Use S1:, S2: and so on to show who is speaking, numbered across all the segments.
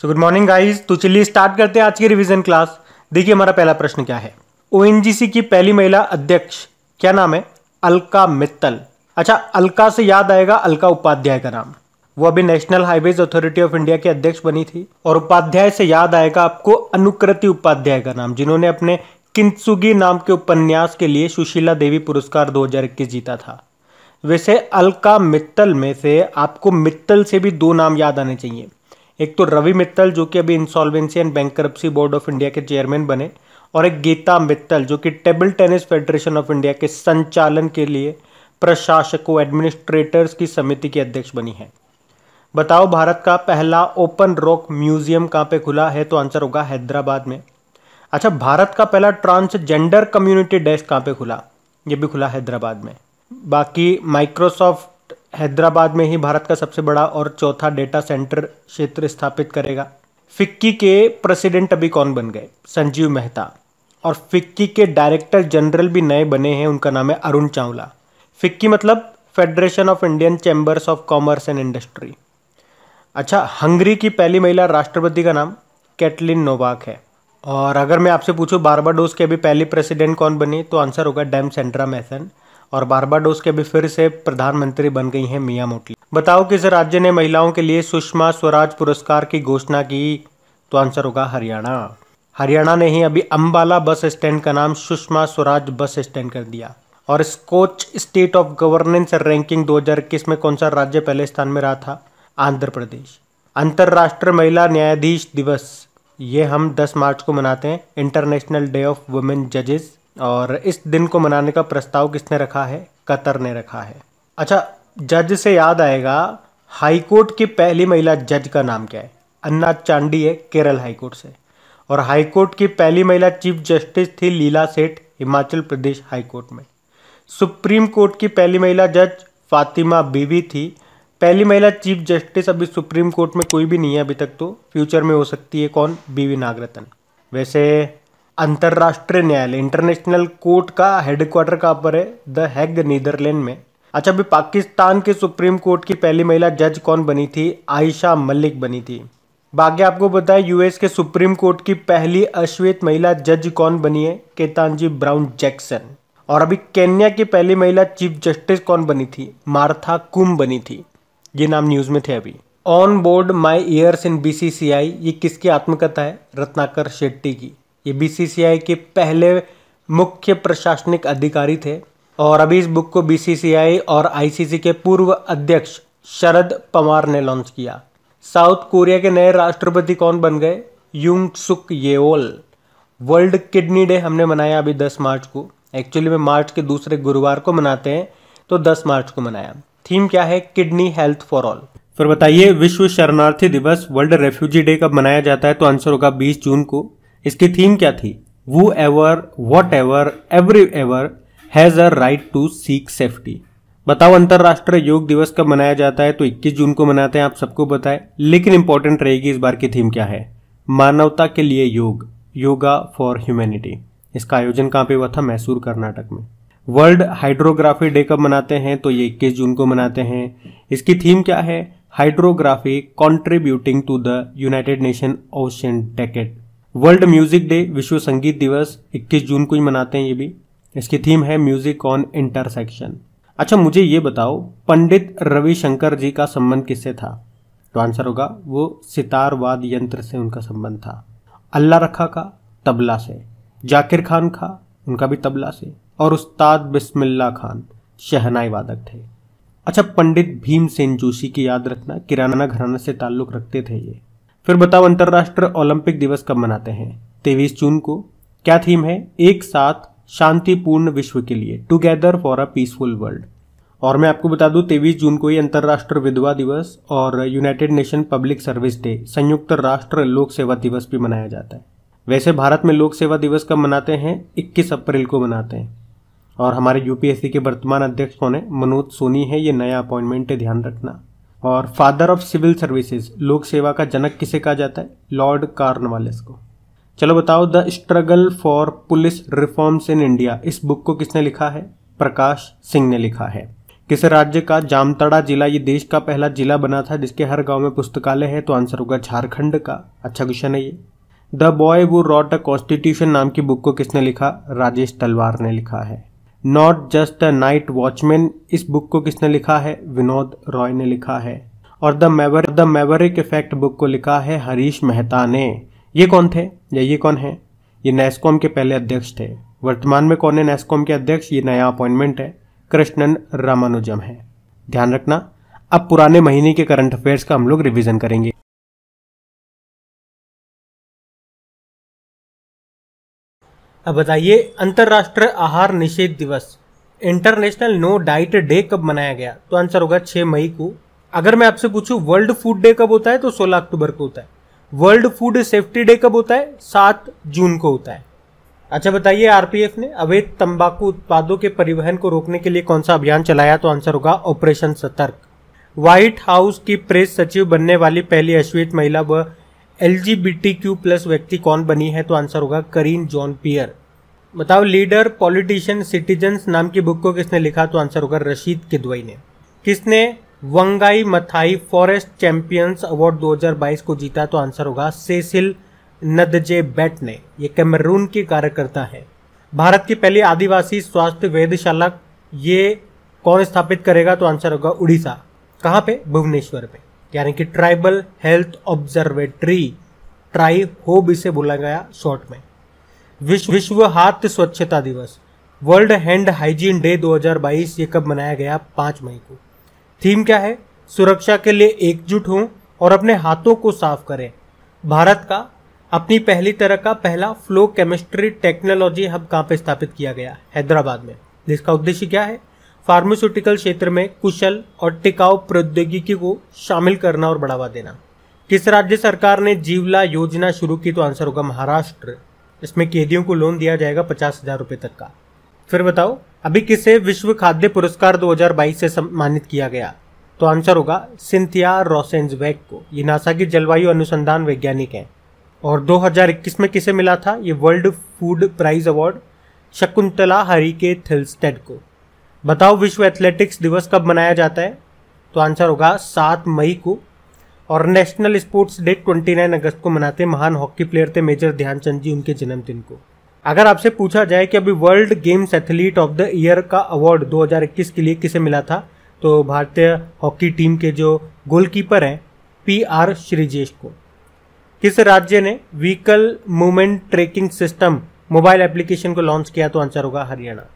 S1: so good morning guys तो चलिए start करते हैं आज की रिवीजन क्लास देखिए हमारा पहला प्रश्न क्या है ओ की पहली महिला अध्यक्ष क्या नाम है अलका मित्तल अच्छा अलका से याद आएगा अलका उपाध्याय का नाम वो अभी National Highways Authority of India की अध्यक्ष बनी थी और उपाध्याय से याद आएगा आपको अनुकृति उपाध्याय का नाम जिन्होंने अपने किंसुगी नाम के उपन्यास के लिए सुशीला देवी पुरस्कार दो जीता था वैसे अलका मित्तल में से आपको मित्तल से भी दो नाम याद आने चाहिए एक तो रवि मित्तल जो कि अभी Insolvency and Bank Board of India के चेयरमैन बने और एक गीता मित्तल जो कि Table Tennis Federation of India के संचालन के लिए प्रशासकों एडमिनिस्ट्रेटर्स की समिति की अध्यक्ष बनी है बताओ भारत का पहला ओपन रॉक म्यूजियम कहाँ पे खुला है तो आंसर होगा हैदराबाद में अच्छा भारत का पहला ट्रांसजेंडर कम्युनिटी डेस्क कहाँ पे खुला ये भी खुला हैदराबाद में बाकी माइक्रोसॉफ्ट हैदराबाद में ही भारत का सबसे बड़ा और चौथा डेटा सेंटर क्षेत्र स्थापित करेगा फिक्की के प्रेसिडेंट अभी कौन बन गए संजीव मेहता और फिक्की के डायरेक्टर जनरल भी नए बने हैं उनका नाम है अरुण चावला फिक्की मतलब Federation of Indian Chambers of Commerce and Industry अच्छा हंगरी की पहली महिला राष्ट्रपति का नाम कैटलिन नोवाक है और अगर मैं आपसे पूछूं बारबाडोस के अभी पहली प्रेसिडेंट कौन बनी तो आंसर होगा डैम सेंड्रा मैथन और बारबाडोस के भी फिर से प्रधानमंत्री बन गई हैं मिया मोटली बताओ किस राज्य ने महिलाओं के लिए सुषमा स्वराज पुरस्कार की घोषणा की तो आंसर होगा हरियाणा हरियाणा ने ही अभी अम्बाला बस स्टैंड का नाम सुषमा स्वराज बस स्टैंड कर दिया और Skoch State of Governance ranking 2021 में कौन सा राज्य पहले स्थान में रहा था आंध्र प्रदेश अंतर्राष्ट्रीय महिला न्यायाधीश दिवस ये हम 10 मार्च को मनाते हैं इंटरनेशनल डे ऑफ वुमेन जजेस और इस दिन को मनाने का प्रस्ताव किसने रखा है कतर ने रखा है अच्छा जज से याद आएगा हाईकोर्ट की पहली महिला जज का नाम क्या है अन्ना चांडी है केरल हाईकोर्ट से और हाईकोर्ट की पहली महिला चीफ जस्टिस थी लीला सेठ हिमाचल प्रदेश हाईकोर्ट में सुप्रीम कोर्ट की पहली महिला जज फातिमा बीवी थी पहली महिला चीफ जस्टिस अभी सुप्रीम कोर्ट में कोई भी नहीं है अभी तक तो फ्यूचर में हो सकती है कौन बीवी नागरत्न वैसे अंतर्राष्ट्रीय न्यायालय इंटरनेशनल कोर्ट का हेडक्वार्टर कहाँ पर है द हैग नीदरलैंड में अच्छा अभी पाकिस्तान के सुप्रीम कोर्ट की पहली महिला जज कौन बनी थी आयशा मलिक बनी थी बाकी आपको बताएं यूएस के सुप्रीम कोर्ट की पहली अश्वेत महिला जज कौन बनी है केतानजी ब्राउन जैक्सन और अभी केन्या की पहली महिला चीफ जस्टिस कौन बनी थी मार्था कुम बनी थी ये नाम न्यूज़ में थे अभी On Board My Years in B ये किसकी आत्मकथा है रत्नाकर शेट्टी की ये बीसीसीआई के पहले मुख्य प्रशासनिक अधिकारी थे और अभी इस बुक को बीसीसीआई और आईसीसी के पूर्व अध्यक्ष शरद पवार ने लॉन्च किया साउथ कोरिया के नए राष्ट्रपति कौन बन गए यूंग सुक येओल वर्ल्ड किडनी डे हमने मनाया अभी 10 मार्च को एक्चुअली में मार्च के दूसरे गुरुवार को मनाते हैं तो 10 मार्च को मनाया थीम क्या है किडनी हेल्थ फॉर ऑल फिर बताइए विश्व शरणार्थी दिवस वर्ल्ड रेफ्यूजी डे कब मनाया जाता है तो आंसर होगा 20 जून को इसकी थीम क्या थी वो ever what ever every ever has a right to seek safety बताओ अंतर्राष्ट्रीय योग दिवस कब मनाया जाता है तो 21 जून को मनाते हैं आप सबको बताएं लेकिन इंपॉर्टेंट रहेगी इस बार की थीम क्या है मानवता के लिए योग योगा फॉर ह्यूमैनिटी इसका आयोजन कहाँ पे हुआ था मैसूर कर्नाटक में वर्ल्ड हाइड्रोग्राफी डे कब मनाते हैं तो ये 21 जून को मनाते हैं इसकी थीम क्या है hydrography contributing to the United Nation Ocean decade World Music Day विश्व संगीत दिवस 21 जून को ही मनाते हैं ये भी इसकी थीम है म्यूजिक ऑन इंटरसेक्शन अच्छा मुझे ये बताओ पंडित रविशंकर जी का संबंध किससे था तो आंसर होगा वो सितारवाद यंत्र से उनका संबंध था अल्लाह रखा का तबला से जाकिर खान खा उनका भी तबला से और उस्ताद बिस्मिल्ला खान शहनाई वादक थे अच्छा पंडित भीमसेन जोशी की याद रखना किराना घराना से ताल्लुक रखते थे ये फिर बताओ अंतर्राष्ट्रीय ओलंपिक दिवस कब मनाते हैं तेईस जून को क्या थीम है एक साथ शांतिपूर्ण विश्व के लिए together for a peaceful world और मैं आपको बता दूं तेईस जून को ही अंतर्राष्ट्रीय विधवा दिवस और United Nation Public Service Day संयुक्त राष्ट्र लोक सेवा दिवस भी मनाया जाता है वैसे भारत में लोक सेवा दिवस कब मनाते हैं इक्कीस अप्रैल को मनाते हैं और हमारे यूपीएससी के वर्तमान अध्यक्ष कौन है मनोज सोनी है ये नया अपॉइंटमेंट है ध्यान रखना और फादर ऑफ सिविल सर्विसेज लोक सेवा का जनक किसे कहा जाता है लॉर्ड कार्नवालिस को चलो बताओ The Struggle for Police Reforms in India इस बुक को किसने लिखा है प्रकाश सिंह ने लिखा है किस राज्य का जामताड़ा जिला ये देश का पहला जिला बना था जिसके हर गांव में पुस्तकालय है तो आंसर होगा झारखंड का अच्छा क्वेश्चन है ये The Boy Who Wrote a Constitution नाम की बुक को किसने लिखा राजेश तलवार ने लिखा है Not Just a Night Watchman इस बुक को किसने लिखा है विनोद रॉय ने लिखा है और the maver the Maverick Effect book को लिखा है हरीश मेहता ने ये कौन थे या ये कौन है ये नेस्कॉम के पहले अध्यक्ष थे वर्तमान में कौन है नेस्कॉम के अध्यक्ष ये नया अपॉइंटमेंट है कृष्णन रामानुजम है ध्यान रखना अब पुराने महीने के करंट अफेयर्स का हम लोग रिविजन करेंगे अब बताइए अंतर्राष्ट्रीय आहार निषेध दिवस इंटरनेशनल नो डाइट डे कब मनाया गया तो आंसर होगा 6 मई को अगर मैं आपसे पूछूं वर्ल्ड फूड डे कब होता है तो 16 अक्टूबर को होता है वर्ल्ड फूड सेफ्टी डे कब होता है 7 जून को होता है अच्छा बताइए आरपीएफ ने अवैध तंबाकू उत्पादों के परिवहन को रोकने के लिए कौन सा अभियान चलाया तो आंसर होगा ऑपरेशन सतर्क व्हाइट हाउस की प्रेस सचिव बनने वाली पहली अश्वेत महिला व एल प्लस व्यक्ति कौन बनी है तो आंसर होगा करीन जॉन पियर बताओ लीडर पॉलिटिशियन सिटीजन्स नाम की बुक को किसने लिखा तो आंसर होगा रशीद किदवई ने किसने Wangari Maathai Forest Champions Award 2022 को जीता तो आंसर होगा सेसिल नदजे बेट ने ये कैमरून की कार्यकर्ता है भारत की पहली आदिवासी स्वास्थ्य वेधशाला ये कौन स्थापित करेगा तो आंसर होगा उड़ीसा कहाँ पे भुवनेश्वर पे यानी कि ट्राइबल हेल्थ ऑब्जर्वेटरी ट्राई होब इसे बोला गया शॉर्ट में विश्व विश्व हाथ स्वच्छता दिवस वर्ल्ड हैंड हाइजीन डे 2022 ये कब मनाया गया पांच मई को थीम क्या है सुरक्षा के लिए एकजुट हों और अपने हाथों को साफ करें भारत का अपनी पहली तरह का पहला फ्लो केमिस्ट्री टेक्नोलॉजी हब कहाँ पर स्थापित किया गया हैदराबाद में जिसका उद्देश्य क्या है फार्मास्यूटिकल क्षेत्र में कुशल और टिकाऊ प्रौद्योगिकी को शामिल करना और बढ़ावा देना किस राज्य सरकार ने जीवला योजना शुरू की तो आंसर होगा महाराष्ट्र इसमें कैदियों को लोन दिया जाएगा पचास हजार रुपये तक का फिर बताओ अभी किसे विश्व खाद्य पुरस्कार 2022 से सम्मानित किया गया तो आंसर होगा सिंथिया रोसेंज वैक को ये नासा की जलवायु अनुसंधान वैज्ञानिक हैं और 2021 में किसे मिला था ये World Food Prize award Shakuntala Hari के थिलस्टेड को बताओ विश्व एथलेटिक्स दिवस कब मनाया जाता है तो आंसर होगा सात मई को और नेशनल स्पोर्ट्स डे 29 अगस्त को मनाते महान हॉकी प्लेयर थे मेजर ध्यानचंद जी उनके जन्मदिन को अगर आपसे पूछा जाए कि अभी World Games Athlete of the Year का अवार्ड 2021 के लिए किसे मिला था तो भारतीय हॉकी टीम के जो गोलकीपर हैं पी आर श्रीजेश को किस राज्य ने Vehicle Movement Tracking System mobile application को लॉन्च किया तो आंसर होगा हरियाणा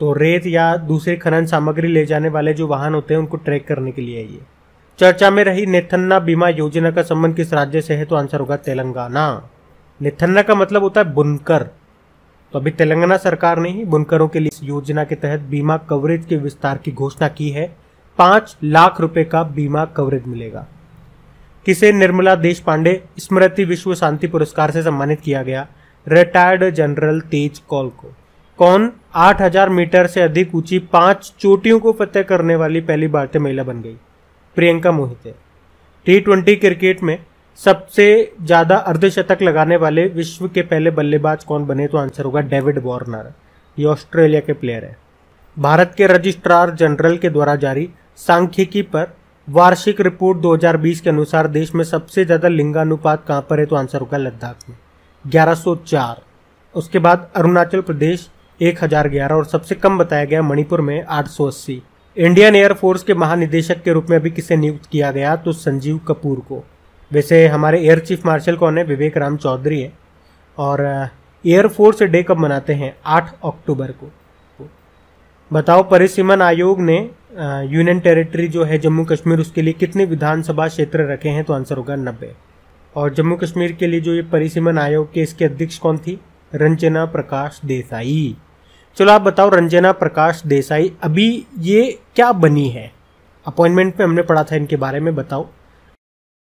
S1: तो रेत या दूसरे खनन सामग्री ले जाने वाले जो वाहन होते हैं उनको ट्रैक करने के लिए ये चर्चा में रही नेथन्ना बीमा योजना का संबंध किस राज्य से है तो आंसर होगा तेलंगाना नेथन्ना का मतलब होता है बुनकर तो अभी तेलंगाना सरकार ने ही बुनकरों के लिए इस योजना के तहत बीमा कवरेज के विस्तार की घोषणा की है पांच लाख रुपए का बीमा कवरेज मिलेगा किसे निर्मला देश पांडे स्मृति विश्व शांति पुरस्कार से सम्मानित किया गया रिटायर्ड जनरल तेज कॉल को कौन 8000 मीटर से अधिक ऊंची पांच चोटियों को फतेह करने वाली पहली भारतीय महिला बन गई Priyanka Mohite T twenty cricket में सबसे ज़्यादा अर्धशतक लगाने वाले विश्व के पहले बल्लेबाज कौन बने तो आंसर होगा डेविड वॉर्नर ये ऑस्ट्रेलिया के प्लेयर है भारत के रजिस्ट्रार जनरल के द्वारा जारी सांख्यिकी पर वार्षिक रिपोर्ट 2020 के अनुसार देश में सबसे ज़्यादा लिंगानुपात कहाँ पर है तो आंसर होगा लद्दाख में ग्यारह उसके बाद अरुणाचल प्रदेश एक हज़ार ग्यारह और सबसे कम बताया गया मणिपुर में आठ सौ अस्सी इंडियन एयरफोर्स के महानिदेशक के रूप में अभी किसे नियुक्त किया गया तो संजीव कपूर को वैसे हमारे एयर चीफ मार्शल कौन है विवेक राम चौधरी है और uh, एयरफोर्स डे कब मनाते हैं आठ अक्टूबर को बताओ परिसीमन आयोग ने uh, यूनियन टेरिटरी जो है जम्मू कश्मीर उसके लिए कितने विधानसभा क्षेत्र रखे हैं तो आंसर होगा नब्बे और जम्मू कश्मीर के लिए जो ये परिसीमन आयोग के इसके अध्यक्ष कौन थी रंजना प्रकाश देसाई चलो आप बताओ रंजना प्रकाश देसाई अभी ये क्या बनी है अपॉइंटमेंट पे हमने पढ़ा था इनके बारे में बताओ